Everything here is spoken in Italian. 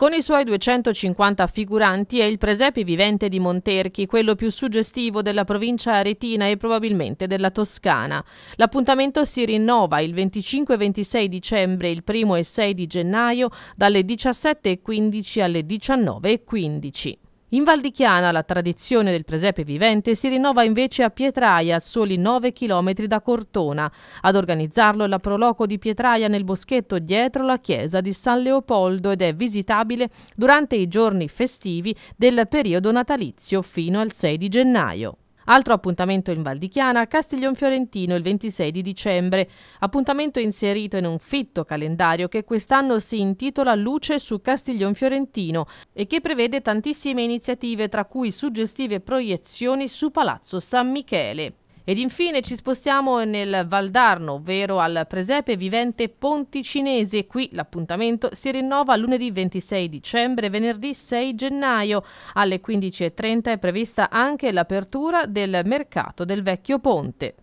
Con i suoi 250 figuranti è il presepe vivente di Monterchi, quello più suggestivo della provincia aretina e probabilmente della Toscana. L'appuntamento si rinnova il 25 e 26 dicembre, il 1 e 6 di gennaio, dalle 17.15 alle 19.15. In Val di Chiana la tradizione del presepe vivente si rinnova invece a Pietraia, a soli 9 km da Cortona. Ad organizzarlo è la Proloco di Pietraia nel boschetto dietro la chiesa di San Leopoldo ed è visitabile durante i giorni festivi del periodo natalizio fino al 6 di gennaio. Altro appuntamento in Val di Chiana, Castiglion Fiorentino il 26 di dicembre, appuntamento inserito in un fitto calendario che quest'anno si intitola Luce su Castiglion Fiorentino e che prevede tantissime iniziative tra cui suggestive proiezioni su Palazzo San Michele. Ed infine ci spostiamo nel Valdarno, ovvero al presepe vivente Ponticinese. Qui l'appuntamento si rinnova lunedì 26 dicembre e venerdì 6 gennaio. Alle 15.30 è prevista anche l'apertura del mercato del vecchio ponte.